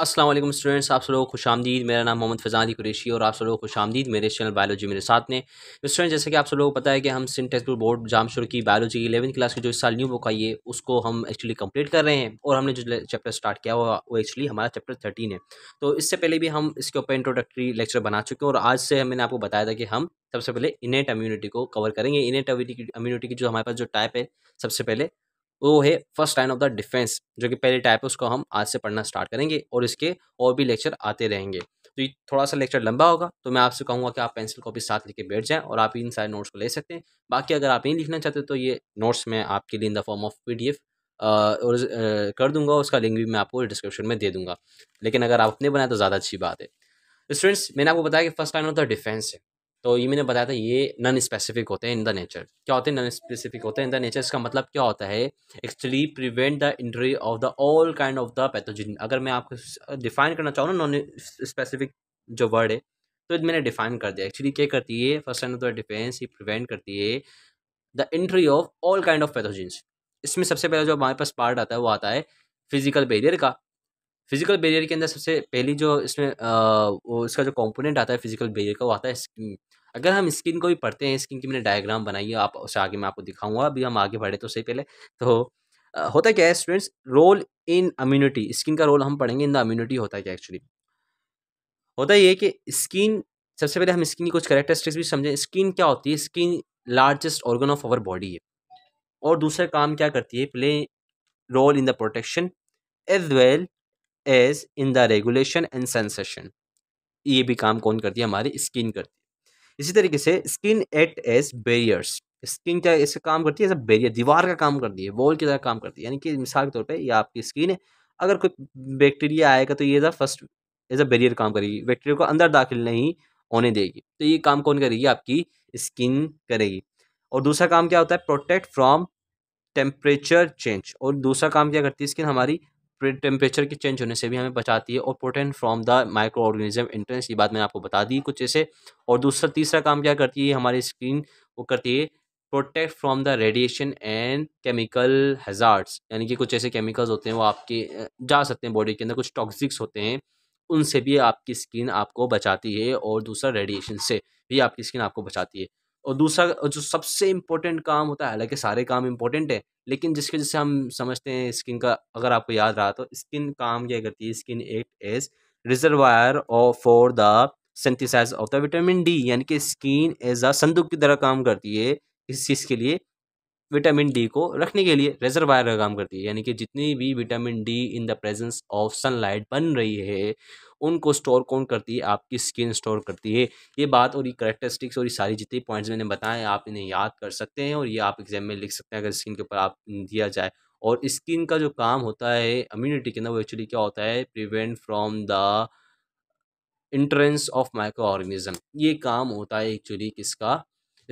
Aslam students आप सब लोग खुश आमदीद मेरा नाम मोहम्मद फजानी कुरेशी और आप सब लोग खुश आमदीद मेरे चैनल बायोलॉजी मेरे साथ में स्टूडेंट जैसे कि आप सब लोगों को पता है कि हम बुक बोर्ड जामशुर की बायोलॉजी की इलेवन क्लास की जो इस साल न्यू बुक आई है उसको हम एक्चुअली कंप्लीट कर रहे हैं और हमने जो चैप्टर स्टार्ट किया हुआ वो एक्चुअली हमारा चैप्टर थर्टीन है तो इससे पहले भी हम इसके ऊपर इंट्रोडक्टरी लेक्चर बना चुके हैं और आज से मैंने आपको बताया था कि हम सबसे पहले इनेट इम्यूनिटी को कवर करेंगे इनेट इम्यूनिटी की जो हमारे पास जो टाइप है सबसे पहले वो है first line of the defence जो कि पहले टाइप है उसको हम आज से पढ़ना स्टार्ट करेंगे और इसके और भी लेक्चर आते रहेंगे तो ये थोड़ा सा लेक्चर लंबा होगा तो मैं आपसे कहूँगा कि आप पेंसिल कॉपी साथ लेके बैठ जाएं और आप इन सारे नोट्स को ले सकते हैं बाकी अगर आप नहीं लिखना चाहते तो ये नोट्स मैं आपके लिए in the form of P D और कर दूंगा उसका लिंक भी मैं आपको डिस्क्रिप्शन में दे दूंगा लेकिन अगर आप अपने बनाए तो ज़्यादा अच्छी बात है स्टूडेंट्स मैंने आपको बताया कि first line of the defence है तो ये मैंने बताया था ये नन स्पेसिफिक होते हैं इन द नेचर क्या होते हैं नॉन स्पेसिफिक होते हैं इन द नेचर इसका मतलब क्या होता है actually prevent the entry of the all kind of the pathogen अगर मैं आपको डिफाइन करना चाहूँ ना नॉन स्पेसिफिक जो वर्ड है तो मैंने डिफाइन कर दिया एक्चुअली क्या करती है first end of the defence ये प्रिवेंट करती है the entry of all kind of pathogen इसमें सबसे पहला जो हमारे पास पार्ट आता है वो आता है फिजिकल बेरियर का फिजिकल बेरियर के अंदर सबसे पहली जो इसमें आ, वो इसका जो कंपोनेंट आता है फिजिकल बेरियर का वो आता है स्किन अगर हम स्किन को भी पढ़ते हैं स्किन की मैंने डायग्राम बनाई है आप उसे आगे मैं आपको दिखाऊंगा अभी हम आगे बढ़े तो सही पहले तो आ, होता क्या है students role in immunity skin का रोल हम पढ़ेंगे इन द अम्यूनिटी होता है क्या एक्चुअली होता ये कि स्किन सबसे पहले हम स्किन की कुछ करेक्टरिस्टिक्स भी समझें स्किन क्या होती है skin largest organ of our body है और दूसरा काम क्या करती है play role in the protection as well as in the regulation and sensation ये भी काम कौन करती है हमारी स्किन करती है इसी तरीके से skin act as barriers skin क्या इसका काम करती है बेरियर दीवार का काम करती है वॉल की तरह काम करती है यानी कि मिसाल के तौर पर यह आपकी स्किन है अगर कोई बैक्टीरिया आएगा तो ये फर्स्ट एज अ बेरियर काम करेगी बैक्टीरिया को अंदर दाखिल नहीं होने देगी तो ये काम कौन करेगी आपकी स्किन करेगी और दूसरा काम क्या होता है प्रोटेक्ट फ्रॉम टेम्परेचर चेंज और दूसरा काम क्या करती है स्किन हमारी टेम्परेचर के चेंज होने से भी हमें बचाती है और protect from the microorganism entrance ये बात मैंने आपको बता दी कुछ ऐसे और दूसरा तीसरा काम क्या करती है हमारी स्क्रीन वो करती है protect from the radiation and chemical hazards यानी कि कुछ ऐसे केमिकल्स होते हैं वो आपके जा सकते हैं बॉडी के अंदर कुछ टॉक्सिक्स होते हैं उनसे भी आपकी स्किन आपको बचाती है और दूसरा रेडिएशन से भी आपकी स्किन आपको बचाती है और दूसरा जो सबसे इम्पोर्टेंट काम होता है हालांकि सारे काम इम्पोर्टेंट है लेकिन जिसके जैसे हम समझते हैं स्किन का अगर आपको याद रहा तो स्किन काम क्या करती है skin act as reservoir of for the synthesize of the vitamin D यानी कि स्किन एज अ संदूक की तरह काम करती है इस चीज़ के लिए विटामिन डी को रखने के लिए रेजरवायर का काम करती है यानी कि जितनी भी vitamin D in the presence of sunlight बन रही है उनको स्टोर कौन करती है आपकी स्किन स्टोर करती है ये बात और ये करेक्टरिस्टिक्स और ये सारी जितनी पॉइंट्स मैंने बताए आप इन्हें याद कर सकते हैं और ये आप एग्जाम में लिख सकते हैं अगर स्किन के ऊपर आप दिया जाए और स्किन का जो काम होता है इम्यूनिटी के अंदर वो एक्चुअली क्या होता है prevent from the entrance of microorganism ये काम होता है एक्चुअली किसका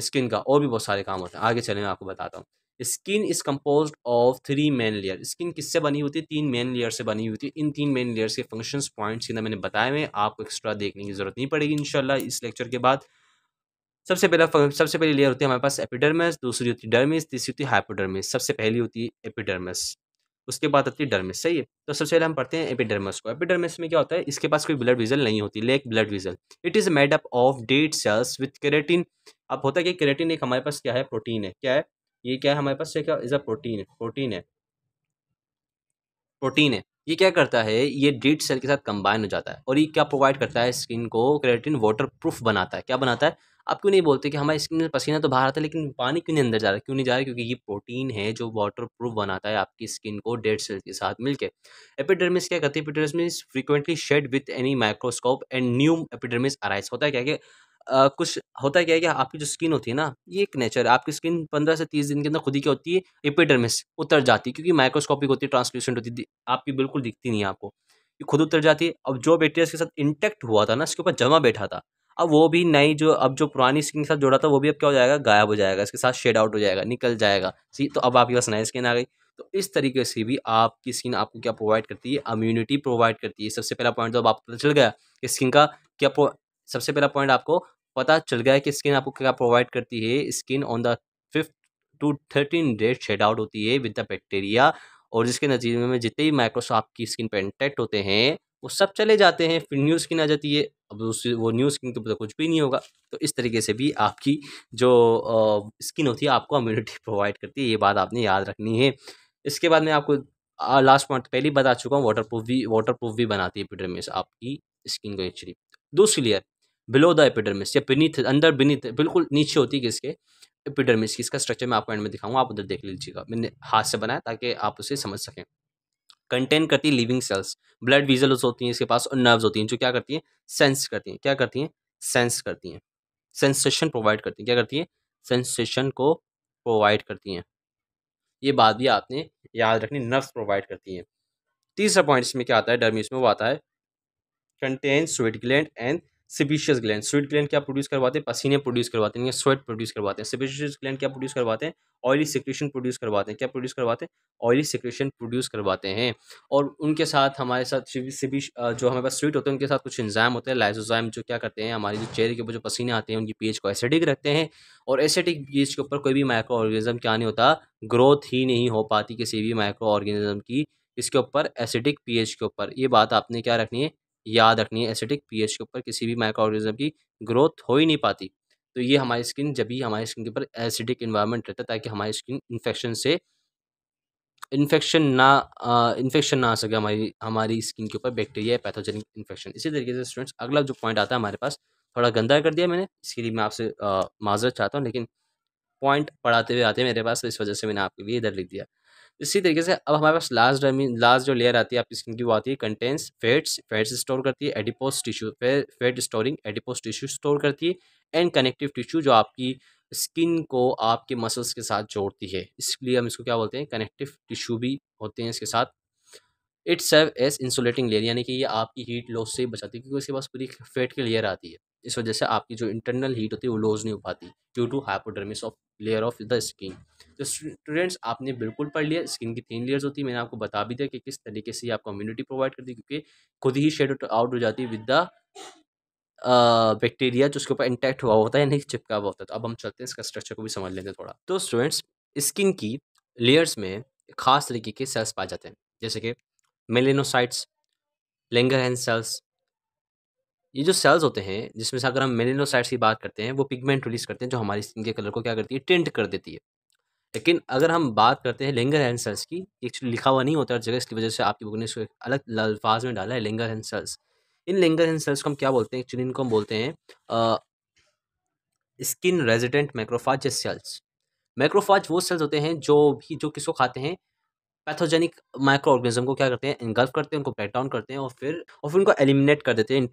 स्किन का और भी बहुत सारे काम होते हैं आगे चले मैं आपको बताता हूँ skin is compose of three main layer skin किससे बनी होती है तीन मेन लेयर से बनी होती है इन तीन मेन लेयर्स के फंक्शन पॉइंट्स जिन्हें मैंने बताए हुए आपको एक्स्ट्रा देखने की जरूरत नहीं पड़ेगी इनशाला इस लेक्चर के बाद सबसे पहला सबसे पहली लेयर होती है हमारे पास एपिडर्मस दूसरी होती है डर्मिस तीसरी होती है हाइपोडर्मिस सबसे पहली होती है एपिडर्मस उसके बाद आती है डर्मिस सही है तो सबसे पहले हम पढ़ते हैं एपिडर्मस को एपिडर्मिस में क्या होता है इसके पास कोई ब्लड विजल नहीं होती lack blood vessel it is made up of dead cells with keratin अब होता है कि क्रेटिन एक हमारे पास क्या है प्रोटीन है क्या है ये क्या है हमारे पास क्या इज़ अ प्रोटीन प्रोटीन है प्रोटीन है ये क्या करता है ये डीड सेल के साथ कंबाइन हो जाता है और ये क्या प्रोवाइड करता है स्किन को क्रेटिन वाटर प्रूफ बनाता है क्या बनाता है आप क्यों नहीं बोलते कि हमारी स्किन में पसीना तो बाहर आता है लेकिन पानी क्यों नहीं अंदर जा रहा है क्यों नहीं जा रहा है क्योंकि ये प्रोटीन है जो वाटर प्रूफ बनाता है आपकी स्किन को डेड सेल के साथ मिलकर एपिडर्मिस क्या करती है epidermis frequently shed with any microscope and new epidermis arise होता है क्या कि कुछ होता क्या है कि आपकी जो स्किन होती है ना, ये एक नेचर है, आपकी स्किन पंद्रह से तीस दिन के अंदर खुद ही क्या होती है, एपिडर्मिस उतर जाती है क्योंकि माइक्रोस्कोपिक होती है, ट्रांसल्यूसेंट होती है, आपकी बिल्कुल दिखती नहीं है आपको। ये खुद उतर जाती है, अब जो बैक्टीरिया इसके साथ इंटेक्ट हुआ था ना, इसके ऊपर जमा बैठा था, अब वो भी नई जो अब जो पुरानी स्किन के साथ जुड़ा था, वो भी अब क्या हो जाएगा, गायब हो जाएगा, इसके साथ शेड आउट हो जाएगा, निकल जाएगा। सी तो अब आपके पास नई स्किन आ गई। तो इस तरीके से भी आपकी स्किन आपको क्या प्रोवाइड करती है, इम्यूनिटी प्रोवाइड करती है। सबसे पहला पॉइंट तो अब आपको पता चल गया कि स्किन का क्या सबसे पहला पॉइंट आपको पता चल गया है कि स्किन आपको क्या प्रोवाइड करती है skin on the fifth to thirteen days shed out होती है विद द बैक्टीरिया और जिसके नतीजे में जितने भी माइक्रोस आपकी स्किन पर इंटेक्ट होते हैं वो सब चले जाते हैं फिर न्यू स्किन आ जाती है अब उस वो न्यू स्किन के ऊपर कुछ भी नहीं होगा तो इस तरीके से भी आपकी जो स्किन होती है आपको इम्यूनिटी प्रोवाइड करती है ये बात आपने याद रखनी है इसके बाद मैं आपको लास्ट पॉइंट पहले बता चुका हूँ वाटर प्रूफ भी वाटर प्रूफ भी बनाती है में आपकी स्किन को एक्चुअली दूसरी लेयर बिलो द एपिडर्मिस या बिनीथ अंदर बिनीथ बिल्कुल नीचे होती है इसके एपिडर्मिस की इसका स्ट्रक्चर मैं आपको एंड में दिखाऊंगा आप उधर देख लीजिएगा मैंने हाथ से बनाया ताकि आप उसे समझ सकें कंटेन करती है लिविंग सेल्स ब्लड विजल्स होती हैं इसके पास और नर्व्स होती हैं जो क्या करती हैं सेंस करती हैं क्या करती हैं सेंस करती हैं सेंसेशन प्रोवाइड करती हैं क्या करती हैं सेंसेशन को प्रोवाइड करती हैं ये बात भी आपने याद रखनी नर्व्स प्रोवाइड करती हैं तीसरा पॉइंट इसमें क्या आता है डर्मिस में वो आता है contain sweat gland and sebaceous gland sweet gland क्या प्रोड्यूस करवाते हैं पसीने प्रोड्यूस करवाते हैं स्वेट प्रोड्यूस करवाते हैं सिबिशियस ग्लैंड क्या प्रोड्यूस करवाते हैं ऑयली सिक्रेशन प्रोड्यूस करवाते हैं क्या प्रोड्यूस करवाते हैं ऑयली सिक्रेशन प्रोड्यूस करवाते हैं और उनके साथ हमारे साथ सिबिश जो हमारे पास स्वीट होते हैं उनके साथ कुछ इंजाम होते हैं लाइजोजाम जो क्या करते हैं हमारे जो चेहरे के ऊपर जो पसीने आते हैं उनकी पेज को एसिडिक रखते हैं और एसिडिक पेज के ऊपर कोई भी माइक्रो ऑर्गेनिज्म क्या नहीं होता ग्रोथ ही नहीं हो पाती किसी भी माइक्रो ऑर्गेनिज्म की इसके ऊपर एसिडिक पीएच के ऊपर ये बात आपने क्या रखनी है याद रखनी है एसिडिक पीएच के ऊपर किसी भी ऑर्गेनिज्म की ग्रोथ हो ही नहीं पाती तो ये हमारी स्किन जब भी हमारी स्किन के ऊपर एसिडिक इन्वायरमेंट रहता है ताकि हमारी स्किन इन्फेक्शन से इन्फेक्शन ना इन्फेक्शन ना आ सके हमारी हमारी स्किन के ऊपर बैक्टीरिया पैथोजेनिक इन्फेक्शन इसी तरीके से स्टूडेंट्स अगला जो पॉइंट आता है हमारे पास थोड़ा गंदा कर दिया मैंने इसके लिए मैं आपसे माजरत चाहता हूँ लेकिन पॉइंट पढ़ाते हुए आते हैं मेरे पास तो इस वजह से मैंने आपके लिए इधर लिख दिया इसी तरीके से अब हमारे पास लास्ट डमी लास्ट जो लेयर आती है आपकी स्किन की वो आती है कंटेंस फैट्स फैट्स स्टोर करती है adipose tissue fat storing adipose tissue store करती है एंड कनेक्टिव टिश्यू जो आपकी स्किन को आपके मसल्स के साथ जोड़ती है इसलिए हम इसको क्या बोलते हैं कनेक्टिव टिश्यू भी होते हैं इसके साथ it serve as insulating layer यानी कि ये आपकी हीट लॉस से बचाती है क्योंकि इसके पास पूरी फैट की लेयर आती है इस वजह से आपकी जो इंटरनल हीट होती है वो लॉस नहीं हो पाती due to hypodermis of layer of the skin तो स्टूडेंट्स आपने बिल्कुल पढ़ लिया स्किन की तीन लेयर्स होती है मैंने आपको बता भी दिया कि किस तरीके से आपको इम्यूनिटी प्रोवाइड कर दी क्योंकि खुद ही शेड आउट हो जाती है विद द बैक्टीरिया जो उसके ऊपर इंटैक्ट हुआ होता है नहीं चिपका हुआ होता है तो अब हम चलते हैं इसका स्ट्रक्चर को भी समझ लेते हैं थोड़ा तो स्टूडेंट्स स्किन की लेयर्स में खास तरीके के सेल्स पाए जाते हैं जैसे कि मेलेनोसाइट्स हैंड सेल्स ये जो सेल्स होते हैं जिसमें से अगर हम मेलेनोसाइट्स की बात करते हैं वो पिगमेंट रिलीज करते हैं जो हमारी स्किन के कलर को क्या करती है टेंट कर देती है लेकिन अगर हम बात करते हैं लिंगर एंड सेल्स की एक्चुअली लिखा हुआ नहीं होता हर जगह इसकी वजह से आपकी बुक ने इसको अलग अल्फाज में डाला है लिंगर एंड सेल्स इन लिंगर एंड सेल्स को हम क्या बोलते हैं एक्चुअली इनको हम बोलते हैं skin resident macrophage cells macrophage वो सेल्स होते हैं जो भी जो किसको खाते हैं पैथोजेनिक माइक्रो ऑर्गेनिज्म को क्या करते हैं इनगल्फ करते हैं उनको ब्रेक डाउन करते हैं और फिर और फिर उनको एलिमिनेट कर देते हैं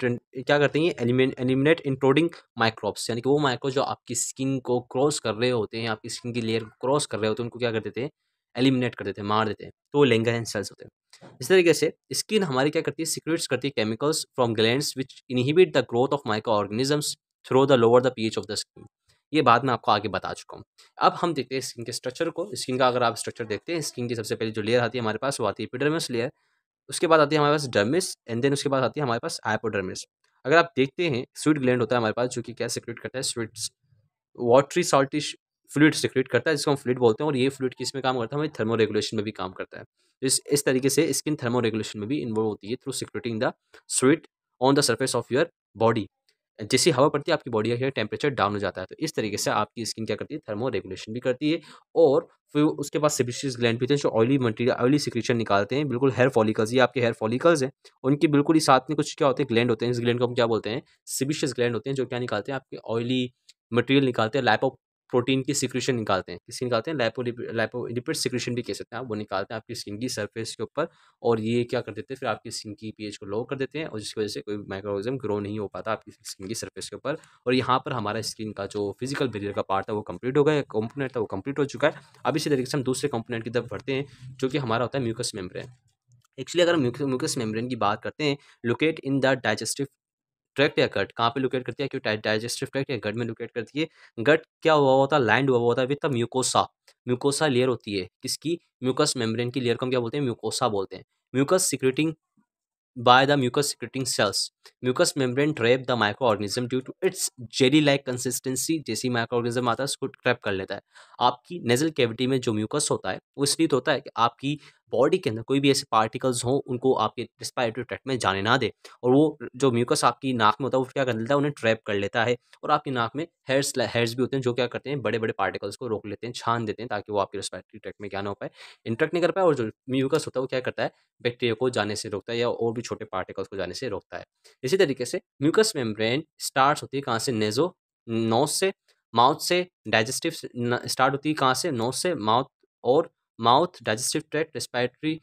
क्या करते हैं एलिमिनेट इंट्रोडिंग माइक्रोब्स यानी कि वो माइक्रो जो आपकी स्किन को क्रॉस कर रहे होते हैं आपकी स्किन की लेयर को क्रॉस कर रहे होते हैं उनको क्या कर देते हैं एलिमिनेट कर देते हैं मार देते हैं तो वो एंड सेल्स होते हैं इस तरीके से स्किन हमारी क्या करती है सिक्रेट्स करती है chemicals from glands which inhibit the growth of microorganisms through the lower the pH of the skin ये बात मैं आपको आगे बता चुका हूँ अब हम देखते हैं स्किन के स्ट्रक्चर को स्किन का अगर आप स्ट्रक्चर देखते हैं स्किन की सबसे पहले जो लेयर आती है हमारे पास वो आती है एपिडर्मिस लेयर उसके बाद आती है हमारे पास डर्मिस एंड देन उसके बाद आती है हमारे पास आइपोडर्मिस अगर आप देखते हैं स्वीट ग्लैंड होता है हमारे पास जो कि क्या सिक्रेट करता है sweats watery saltish fluid secrete करता है जिसको हम फ्लूड बोलते हैं और ये फ्लूड किस में काम करता है हमारे थर्मो रेगुलेशन में भी काम करता है इस इस तरीके से स्किन थर्मो रेगुलेशन में भी इन्वॉल्व होती है through secreting the sweat on the surface of your body जैसे हवा पड़ती है आपकी बॉडी का टेम्परेचर डाउन हो जाता है तो इस तरीके से आपकी स्किन क्या करती है थर्मो रेगुलेशन भी करती है और फिर उसके बाद सिबिशियस ग्लैंड भी होते हैं जो ऑयली मटीरियल ऑयली सिक्रेशन निकालते हैं बिल्कुल हेयर फॉलिकल्स ये आपके हेयर फॉलिकल्स हैं उनके बिल्कुल ही साथ में कुछ क्या होते हैं ग्लैंड होते हैं इस ग्लैंड को हम क्या बोलते हैं सिबिशियस ग्लैंड होते हैं जो क्या निकालते हैं आपके ऑयली मटीरियल निकालते हैं ऑफ प्रोटीन की सिक्रीशन निकालते हैं किसी निकालते हैं लाइपो लैपोलिपिड सिक्रीशन भी कह सकते हैं आप वो निकालते हैं आपकी स्किन की सरफेस के ऊपर और ये क्या कर देते हैं फिर आपकी स्किन की पीएच को लो कर देते हैं और जिसकी वजह से कोई माइक्रोऑर्गेनिज्म ग्रो नहीं हो पाता आपकी स्किन की सर्फेस के ऊपर और यहाँ पर हमारा स्किन का जो फिजिकल बेरियर का पार्ट था वो कंप्लीट हो गया कंपोनेंट था वो कंप्लीट हो चुका है अब इसी तरीके से हम दूसरे कंपोनेंट की तरफ बढ़ते हैं जो कि हमारा होता है म्यूकस मेम्ब्रेन एक्चुअली अगर हम म्यूकस मेम्ब्रेन की बात करते हैं locate in the digestive tract या गट कहाँ पे लोकेट करती है क्यों डाइजेस्टिव ट्रैक्ट या गट में लोकेट करती है गट क्या हुआ होता है लैंड हुआ होता है with the mucosa mucosa layer होती है किसकी म्यूकस मेम्ब्रेन की लेयर को हम क्या बोलते हैं म्यूकोसा बोलते हैं mucus secreting by the mucus secreting cells mucus membrane membrane the microorganism due to its jelly like consistency जैसी माइक्रो ऑर्गेनिज्म आता है उसको ट्रैप कर लेता है आपकी नेजल कैविटी में जो म्यूकस होता है वो इसलिए तो होता है कि आपकी बॉडी के अंदर कोई भी ऐसे पार्टिकल्स हों उनको आपके रिस्पायरेटरी ट्रैक्ट में जाने ना दे और वो जो म्यूकस आपकी नाक में होता है वो क्या कर लेता है उन्हें ट्रैप कर लेता है और आपकी नाक में हेयर्स हेयर्स भी होते हैं जो क्या करते हैं बड़े बड़े पार्टिकल्स को रोक लेते हैं छान देते हैं ताकि वो आपके रिस्पायरेटरी ट्रैक्ट में क्या ना हो पाए इंट्रैक्ट नहीं कर पाए और जो म्यूकस होता है वो क्या करता है बैक्टीरिया को जाने से रोकता है या और भी छोटे पार्टिकल्स को जाने से रोकता है इसी तरीके से म्यूकस मेम्ब्रेन स्टार्ट होती है कहाँ से नेजो नोस से माउथ से डाइजेस्टिव स्टार्ट होती है कहाँ से नोस से माउथ और mouth digestive tract respiratory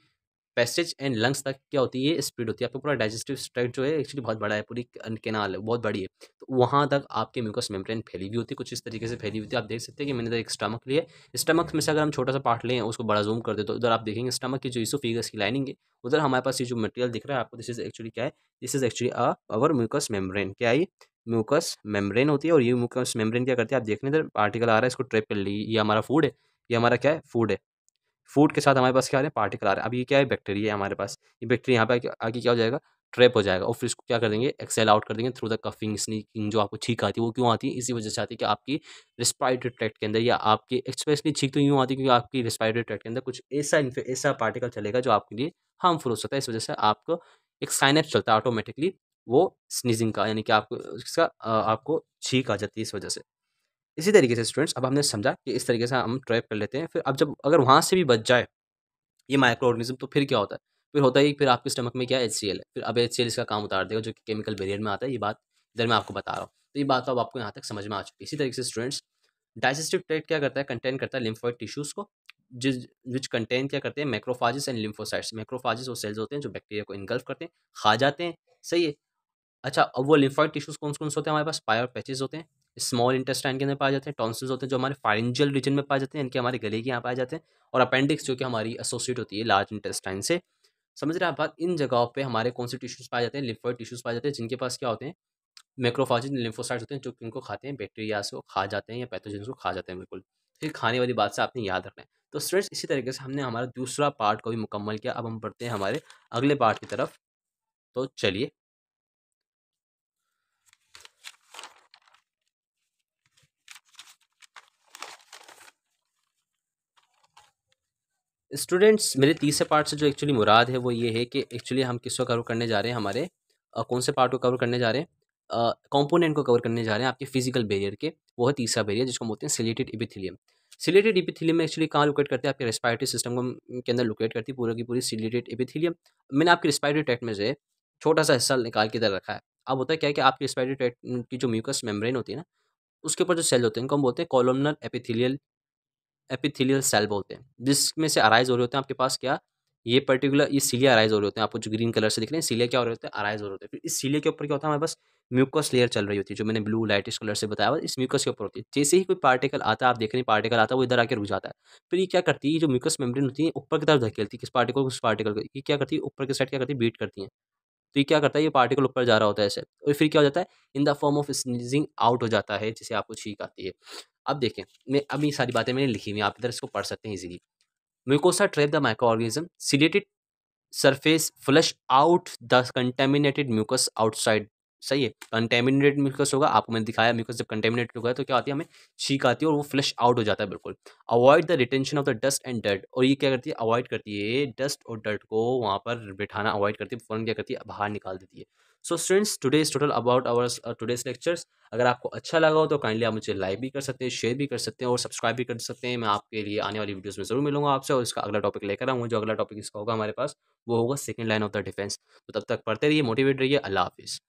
passage and lungs तक क्या होती है स्पीड होती है आपका पूरा डाइजेस्टिव ट्रैक जो है एक्चुअली बहुत बड़ा है पूरी अं, केनाल है बहुत बड़ी है तो वहाँ तक आपके म्यूकस मेम्ब्रेन फैली हुई होती है कुछ इस तरीके से फैली हुई होती है आप देख सकते हैं कि मैंने इधर एक स्टमक लिया है स्टमक में से अगर हम छोटा सा पार्ट लें उसको बड़ा जूम कर दे तो उधर आप देखेंगे स्टमक की जो इसो फिगर्स की लाइनिंग है उधर हमारे पास ये जो मटेरियल दिख रहा है आपको दिस इज एक्चुअली क्या है this is actually our mucus membrane क्या है म्यूकस मेम्ब्रेन होती है और ये म्यूकस मेम्ब्रेन क्या करती है आप देखने इधर पार्टिकल आ रहा है इसको ट्रैप कर ली ये हमारा फूड है ये हमारा क्या है फूड है फूड के साथ हमारे पास क्या आ रहे हैं पार्टिकल आ रहे हैं अब ये क्या है बैक्टीरिया है हमारे पास ये बैक्टीरिया यहाँ पे आगे क्या हो जाएगा ट्रैप हो जाएगा और फिर इसको क्या कर देंगे एक्सेल आउट कर देंगे थ्रू द कफिंग स्नीकिंग जो आपको छींक आती है वो क्यों आती है इसी वजह से आती है कि आपकी रिस्पायरेटरी ट्रैक्ट के अंदर या आपकी एक्सपेशली छींक तो यूँ आती है क्योंकि आपकी रिस्पायरेटरी ट्रैक्ट के अंदर कुछ ऐसा ऐसा पार्टिकल चलेगा जो आपके लिए हार्मफुल हो सकता है इस वजह से आपको एक साइनअप चलता है ऑटोमेटिकली वो स्नीजिंग का यानी कि आपको इसका आपको छींक आ जाती है इस वजह से इसी तरीके से स्टूडेंट्स अब हमने समझा कि इस तरीके से हम ट्रैप कर लेते हैं फिर अब जब अगर वहाँ से भी बच जाए ये माइक्रो ऑर्गेनिज्म तो फिर क्या होता है फिर होता है फिर आपके स्टमक में क्या एच सी एल है फिर अब एच सी एल इसका काम उतार देगा जो कि केमिकल बेरियर में आता है ये बात इधर मैं आपको बता रहा हूँ तो ये बात अब आपको यहाँ तक समझ में आ चुकी है इसी तरीके से स्टूडेंट्स डाइजेस्टिव ट्रेट क्या करता है कंटेन करता है लिम्फॉइड टिश्यूज़ को जिस विच कंटेन क्या करते हैं मैक्रोफाजिस एंड लिम्फोसाइट्स मैक्रोफाजिस वो सेल्स होते हैं जो बैक्टीरिया को इनगल्फ करते हैं खा जाते हैं सही है अच्छा अब वो लिम्फॉइड टिश्यूज़ कौन कौन से होते हैं हमारे पास पायर पैचेज होते हैं स्मॉल इंटेस्टाइन के अंदर पाए जाते हैं टॉन्सिल्स होते हैं जो हमारे फाइनजियल रीजन में पाए जाते हैं इनके हमारे गले के यहाँ पाए जाते हैं और अपेंडिक्स जो कि हमारी एसोसिएट होती है लार्ज इंटेस्टाइन से समझ रहे हैं आप बात इन जगहों पे हमारे कौन से टिश्यूज़ पाए जाते हैं लिम्फॉइड टिश्यूज़ पाए जाते हैं जिनके पास क्या होते हैं मैक्रोफाजिन लिम्फोसाइड्स होते हैं जो उनको खाते हैं बैक्टीरिया वो खा जाते हैं या पैथोजन को खा जाते हैं बिल्कुल फिर तो खाने वाली बात से आपने याद रखना है तो स्टूडेंट्स इसी तरीके से हमने हमारा दूसरा पार्ट को भी मुकम्मल किया अब हम बढ़ते हैं हमारे अगले पार्ट की तरफ तो चलिए स्टूडेंट्स मेरे तीसरे पार्ट से जो एक्चुअली मुराद है वो ये है कि एक्चुअली हम किसको कवर करने जा रहे हैं हमारे आ, कौन से पार्ट को कवर करने जा रहे हैं कंपोनेंट को कवर करने जा रहे हैं आपके फिजिकल बैरियर के वो है तीसरा बैरियर जिसको बोलते हैं सिलेटेड इपिथिलियम सिलेटेड इपिथिलियम में एक्चुअली कहाँ लोकेट करते हैं आपके रेस्पायरेटरी सिस्टम को के अंदर लोकेट करती है पूरा की पूरी सिलेटेड इपिथिलियम मैंने आपके रेस्पायरेटरी ट्रैक्ट में से छोटा सा हिस्सा निकाल के इधर रखा है अब होता है क्या कि आपकी रेस्पायरेटरी ट्रैक्ट की जो म्यूकस मेम्ब्रेन होती है ना उसके ऊपर जो सेल होते हैं उनको हम बोलते हैं कॉलोमनल एपिथिलियल एपिथेलियल सेल बोलते हैं जिसमें से अराइज हो रहे होते हैं आपके पास क्या ये पर्टिकुलर ये सीलिया अराइज हो रहे होते हैं आपको जो ग्रीन कलर से दिख रहे हैं सीलिया क्या हो रहे होते हैं अराइज हो रहे होते हैं फिर इस सीलिया के ऊपर क्या होता है हमारे पास म्यूकस लेयर चल रही होती है जो मैंने ब्लू लाइटिश कलर से बताया इस म्यूकस के ऊपर होती है जैसे ही कोई पार्टिकल आता है आप देख रहे हैं पार्टिकल आता है वो इधर आकर रुक जाता है फिर ये क्या करती है जो म्यूकस मेम्ब्रेन होती है ऊपर की तरफ धकेलती है किस पार्टिकल उस पार्टिकल को ये क्या करती है ऊपर के साइड क्या करती है बीट करती है तो ये क्या करता है ये पार्टिकल ऊपर जा रहा होता है ऐसे और फिर क्या हो जाता है in the form of sneezing out हो जाता है जिसे आपको छीक आती है अब देखें मैं अब ये सारी बातें मैंने लिखी हुई आप इधर इसको पढ़ सकते हैं easily mucosa trap the microorganism ciliated surface flush out the contaminated mucus outside सही है कंटेमिनेटेड म्यूकस होगा आपको मैंने दिखाया म्यूकस जब कंटेमिनेटेड होगा तो क्या आती है हमें छीक आती है और वो फ्लश आउट हो जाता है बिल्कुल avoid the retention of the dust and dirt और ये क्या करती है अवॉइड करती है डस्ट और डर्ट को वहाँ पर बिठाना अवॉइड करती है फ़ौरन क्या करती है बाहर निकाल देती है so students today is total about our today's lectures अगर आपको अच्छा लगा हो तो काइंडली आप मुझे लाइक भी कर सकते हैं शेयर भी कर सकते हैं और सब्सक्राइब भी कर सकते हैं मैं आपके लिए आने वाली वीडियोस में जरूर मिलूंगा आपसे और इसका अगला टॉपिक लेकर आऊँगा जो अगला टॉपिक इसका होगा हमारे पास वो होगा second line of the defence तो तब तक पढ़ते रहिए मोटिवेट रहिए अल्लाह हाफिज़